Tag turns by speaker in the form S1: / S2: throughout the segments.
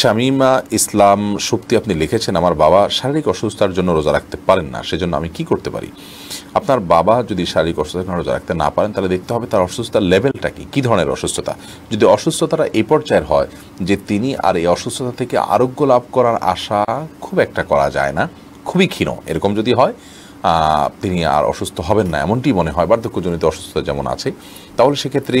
S1: শামিমা ইসলাম শক্তি আপনি লিখেছেন আমার বাবা শারীরিক অসুস্থতার জন্য রোজা রাখতে পারেন না সেজন্য আমি কি করতে পারি আপনার বাবা যদি শারীরিক অসুস্থতার রোজা রাখতে না পারেন তাহলে দেখতে হবে তার অসুস্থতার লেভেলটা কি কী ধরনের অসুস্থতা যদি অসুস্থতাটা এ পর্যায়ের হয় যে তিনি আর এই অসুস্থতা থেকে আরোগ্য লাভ করার আশা খুব একটা করা যায় না খুবই ক্ষীণ এরকম যদি হয় তিনি আর অসুস্থ হবেন না এমনটি মনে হয় বার্ধক্যজনিত অসুস্থতা যেমন আছে তাহলে সেক্ষেত্রে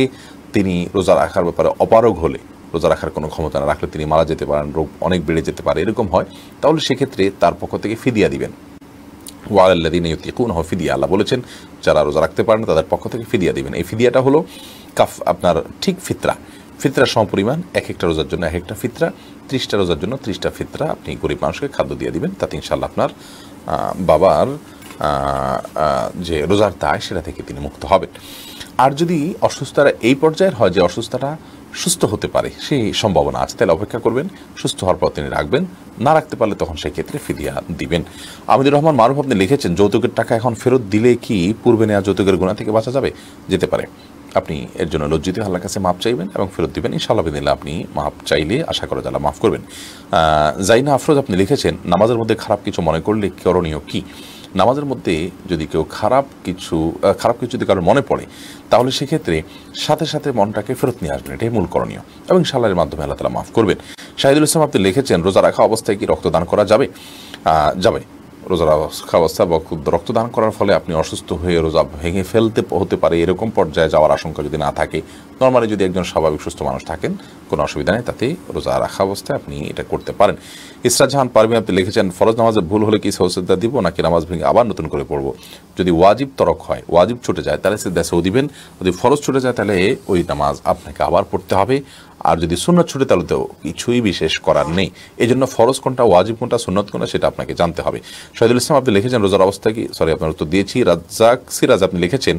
S1: তিনি রোজা রাখার ব্যাপারে অপারগ হলে রোজা রাখার কোনো ক্ষমতা না রাখলে তিনি মারা যেতে পারেন রোগ অনেক বেড়ে যেতে পারে এরকম হয় তাহলে সেক্ষেত্রে তার পক্ষ থেকে ফিদিয়া দিবেন ওয়ালাল্লাদিন ইউতিকুন কোন ফিদিয়া আল্লাহ বলেছেন যারা রোজা রাখতে পারেন তাদের পক্ষ থেকে ফিদিয়া দিবেন এই ফিদিয়াটা হলো কাফ আপনার ঠিক ফিতরা ফিতরা সমপরিমাণ এক একটা রোজার জন্য এক একটা ফিতরা ত্রিশটা রোজার জন্য ত্রিশটা ফিতরা আপনি গরিব মানুষকে খাদ্য দিয়ে দিবেন তাতে ইনশাল্লাহ আপনার বাবার যে রোজার দায় সেটা থেকে তিনি মুক্ত হবেন আর যদি অসুস্থতা এই পর্যায়ের হয় যে অসুস্থতা সুস্থ হতে পারে সেই সম্ভাবনা আছে তাহলে অপেক্ষা করবেন সুস্থ হওয়ার পর তিনি রাখবেন না রাখতে পারলে তখন সেই ক্ষেত্রে ফিরিয়া দিবেন আমিদুর রহমান মারুফ আপনি লিখেছেন যৌতুকের টাকা এখন ফেরত দিলে কি পূর্বে নেওয়া যৌতুকের গুণা থেকে বাঁচা যাবে যেতে পারে আপনি এর জন্য লজ্জিত আল্লাহর কাছে মাপ চাইবেন এবং ফেরত দিবেন ইনশাআল্লাহ বিদিল্লা আপনি মাপ চাইলে আশা করা যারা মাফ করবেন জাইনা আফরোজ আপনি লিখেছেন নামাজের মধ্যে খারাপ কিছু মনে করলে করণীয় কী নামাজের মধ্যে যদি কেউ খারাপ কিছু খারাপ কিছু যদি কারোর মনে পড়ে তাহলে সেক্ষেত্রে সাথে সাথে মনটাকে ফেরত নিয়ে আসবেন এটাই মূল করণীয় এবং সালারের মাধ্যমে আল্লাহ তালা মাফ করবেন শাহিদুল ইসলাম আপনি লিখেছেন রোজা রাখা অবস্থায় কি রক্তদান করা যাবে যাবে রোজার অবস্থা বা খুব রক্তদান করার ফলে আপনি অসুস্থ হয়ে রোজা ভেঙে ফেলতে হতে পারে এরকম পর্যায়ে যাওয়ার আশঙ্কা যদি না থাকে নর্মালি যদি একজন স্বাভাবিক সুস্থ মানুষ থাকেন কোনো অসুবিধা নেই তাতে রোজা রাখা অবস্থায় আপনি এটা করতে পারেন ইসরা জাহান পারভিন আপনি লিখেছেন ফরজ নামাজে ভুল হলে কি সহসিদ্ধা দিব নাকি নামাজ ভেঙে আবার নতুন করে পড়বো যদি ওয়াজিব তরক হয় ওয়াজিব ছুটে যায় তাহলে সে দেশেও দিবেন যদি ফরজ ছুটে যায় তাহলে ওই নামাজ আপনাকে আবার পড়তে হবে আর যদি সুনত ছুটে তাহলে তো কিছুই বিশেষ করার নেই এই জন্য ফরজ কোনটা ওয়াজিব কোনটা সুনত কোনটা সেটা আপনাকে জানতে হবে শহীদুল ইসলাম আপনি লিখেছেন রোজার অবস্থা কি সরি আপনার উত্তর দিয়েছি রাজ্জাক সিরাজ আপনি লিখেছেন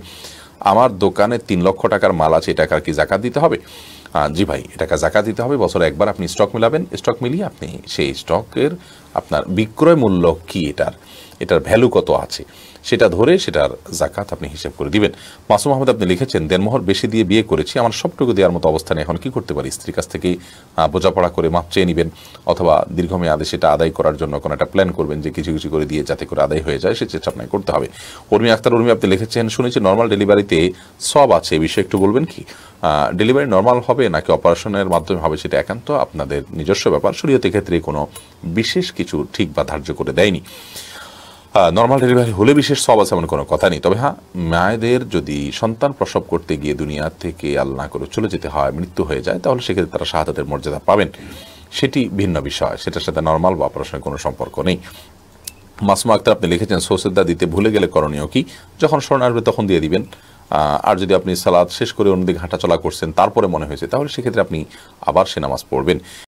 S1: আমার দোকানে তিন লক্ষ টাকার মাল আছে এটা কি জাকাত দিতে হবে জি ভাই এটাকে জাকাত দিতে হবে বছরে একবার আপনি স্টক মিলাবেন স্টক মিলিয়ে আপনি সেই স্টকের আপনার বিক্রয় মূল্য কী এটার এটার ভ্যালু কত আছে সেটা ধরে সেটার জাকাত আপনি হিসেব করে দিবেন মাসুম আহমদ আপনি লিখেছেন দেনমোহর বেশি দিয়ে বিয়ে করেছি আমার সবটুকু দেওয়ার মতো অবস্থানে এখন কি করতে পারি স্ত্রীর কাছ থেকে বোঝাপড়া করে মাপ চেয়ে নেবেন অথবা দীর্ঘমেয়াদে সেটা আদায় করার জন্য কোনো একটা প্ল্যান করবেন যে কিছু কিছু করে দিয়ে যাতে করে আদায় হয়ে যায় সে চেষ্টা আপনাকে করতে হবে উর্মি আক্তার উর্মি আপনি লিখেছেন শুনেছি নর্মাল ডেলিভারিতে সব আছে এ বিষয়ে একটু বলবেন কি ডেলিভারি নর্মাল হবে নাকি অপারেশনের মাধ্যমে হবে সেটা একান্ত আপনাদের নিজস্ব ব্যাপার শরীয়তের ক্ষেত্রে কোনো বিশেষ কিছু ঠিক বা ধার্য করে দেয়নি নর্মাল ডেলিভারি হলে বিশেষ সব আছে এমন কোনো কথা নেই তবে হ্যাঁ মায়েদের যদি সন্তান প্রসব করতে গিয়ে দুনিয়া থেকে আল্লাহ করে চলে যেতে হয় মৃত্যু হয়ে যায় তাহলে সেক্ষেত্রে তারা শাহাদাতের মর্যাদা পাবেন সেটি ভিন্ন বিষয় সেটার সাথে নর্মাল বা অপারেশনের কোনো সম্পর্ক নেই মাসমা আক্তার আপনি লিখেছেন সোসেদ্দা দিতে ভুলে গেলে করণীয় কি যখন স্মরণ আসবে তখন দিয়ে দিবেন আর যদি আপনি সালাদ শেষ করে অন্যদিকে হাঁটা চলা করছেন তারপরে মনে হয়েছে তাহলে সেক্ষেত্রে আপনি আবার সে নামাজ পড়বেন